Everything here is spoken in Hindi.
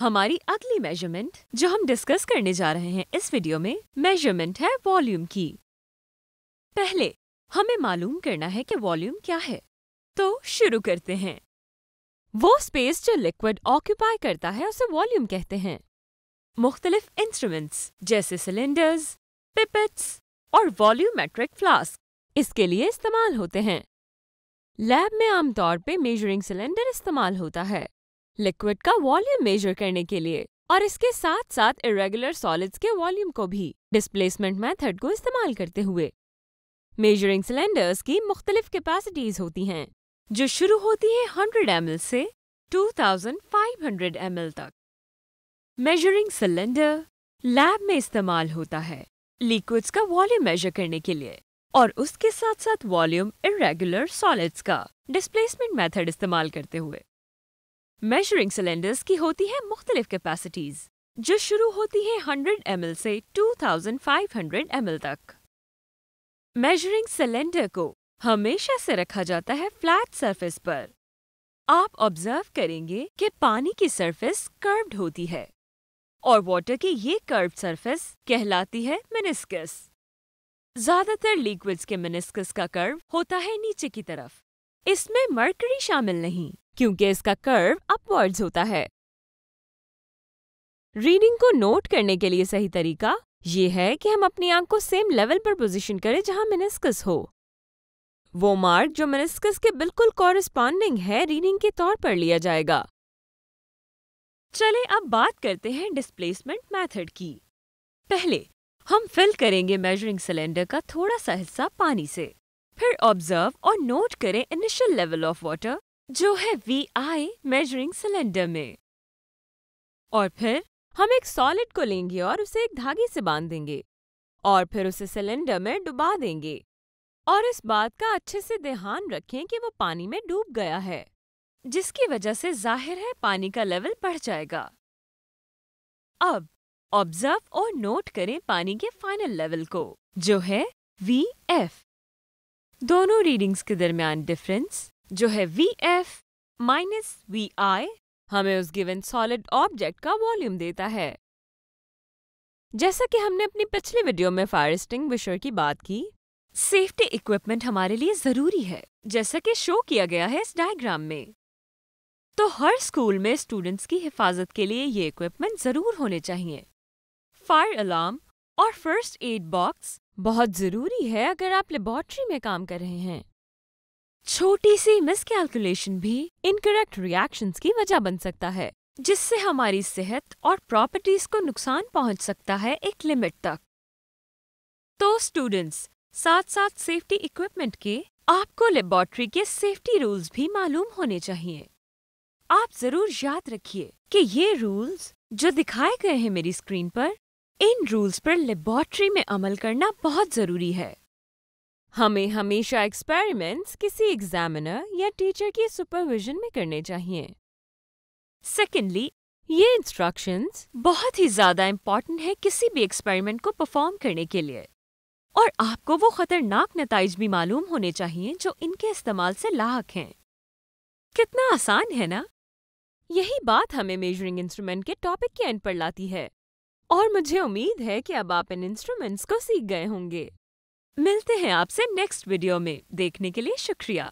हमारी अगली मेजरमेंट जो हम डिस्कस करने जा रहे हैं इस वीडियो में मेजरमेंट है वॉल्यूम की पहले हमें मालूम करना है कि वॉल्यूम क्या है तो शुरू करते हैं वो स्पेस जो लिक्विड ऑक्यूपाई करता है उसे वॉल्यूम कहते हैं मुख्तलिफ इंस्ट्रूमेंट्स जैसे सिलेंडर्स पिपेट्स और वॉल्यूमेट्रिक फ्लास्क इसके लिए इस्तेमाल होते हैं लैब में आमतौर पे मेजरिंग सिलेंडर इस्तेमाल होता है लिक्विड का वॉल्यूम मेजर करने के लिए और इसके साथ साथ इरेगुलर सॉलिड्स के वॉल्यूम को भी डिस्प्लेसमेंट मेथड को इस्तेमाल करते हुए मेजरिंग सिलेंडर्स की मुख्तलिफ कैपेसिटीज होती हैं जो शुरू होती है 100 एम से 2500 एम तक मेजरिंग सिलेंडर लैब में इस्तेमाल होता है लिक्विड्स का वॉल्यूम मेजर करने के लिए और उसके साथ साथ वॉल्यूम इरेगुलर सॉलिड्स का डिस्प्लेसमेंट मेथड इस्तेमाल करते हुए मेजरिंग सिलेंडर्स की होती है मुख्तलिफ कैपेसिटीज जो शुरू होती है 100 एम से 2500 एम तक मेजरिंग सिलेंडर को हमेशा से रखा जाता है फ्लैट सरफेस पर आप ऑब्जर्व करेंगे कि पानी की सरफेस कर्व्ड होती है और वाटर की ये कर्व्ड सरफेस कहलाती है मिनिस्कस ज्यादातर लिक्विड्स के मिनिस्कस का कर्व होता है नीचे की तरफ इसमें मर्करी शामिल नहीं क्योंकि इसका कर्व अपवर्ड्स होता है रीडिंग को नोट करने के लिए सही तरीका ये है कि हम अपनी आंख को सेम लेवल पर पोजीशन करें जहां मिनिस्कस हो वो मार्क जो मिनिस्कस के बिल्कुल कॉरिस्पॉन्डिंग है रीडिंग के तौर पर लिया जाएगा चले अब बात करते हैं डिस्प्लेसमेंट मेथड की पहले हम फिल करेंगे मेजरिंग सिलेंडर का थोड़ा सा हिस्सा पानी से फिर ऑब्जर्व और नोट करें इनिशियल लेवल ऑफ वाटर जो है वी आई मेजरिंग सिलेंडर में और फिर हम एक सॉलिड को लेंगे और उसे एक धागे से बांध देंगे और फिर उसे सिलेंडर में डुबा देंगे और इस बात का अच्छे से ध्यान रखें कि वो पानी में डूब गया है जिसकी वजह से जाहिर है पानी का लेवल बढ़ जाएगा अब ऑब्जर्व और नोट करें पानी के फाइनल लेवल को जो है वी एफ दोनों रीडिंग्स के दरमियान डिफरेंस जो है V F minus V I हमें उस गिवन सॉलिड ऑब्जेक्ट का वॉल्यूम देता है जैसा कि हमने अपनी पिछले वीडियो में फायर स्टिंग विशर की बात की सेफ्टी इक्विपमेंट हमारे लिए जरूरी है जैसा कि शो किया गया है इस डायग्राम में तो हर स्कूल में स्टूडेंट्स की हिफाजत के लिए ये इक्विपमेंट जरूर होने चाहिए फायर अलार्म और फर्स्ट एड बॉक्स बहुत ज़रूरी है अगर आप लेबॉर्ट्री में काम कर रहे हैं छोटी सी मिसकैलकुलेशन भी इनकरेक्ट रिएक्शंस की वजह बन सकता है जिससे हमारी सेहत और प्रॉपर्टीज को नुकसान पहुंच सकता है एक लिमिट तक तो स्टूडेंट्स साथ साथ सेफ्टी इक्विपमेंट के आपको लेबॉर्ट्री के सेफ्टी रूल्स भी मालूम होने चाहिए आप जरूर याद रखिए कि ये रूल्स जो दिखाए गए हैं मेरी स्क्रीन पर इन रूल्स पर लेबॉर्ट्री में अमल करना बहुत ज़रूरी है हमें हमेशा एक्सपेरिमेंट्स किसी एग्जामिनर या टीचर की सुपरविजन में करने चाहिए सेकेंडली ये इंस्ट्रक्शंस बहुत ही ज़्यादा इम्पॉर्टेंट है किसी भी एक्सपेरिमेंट को परफॉर्म करने के लिए और आपको वो ख़तरनाक नतज भी मालूम होने चाहिए जो इनके इस्तेमाल से लाक हैं कितना आसान है ना यही बात हमें मेजरिंग इंस्ट्रूमेंट के टॉपिक के एंड पर लाती है और मुझे उम्मीद है कि अब आप इन इंस्ट्रूमेंट्स को सीख गए होंगे मिलते हैं आपसे नेक्स्ट वीडियो में देखने के लिए शुक्रिया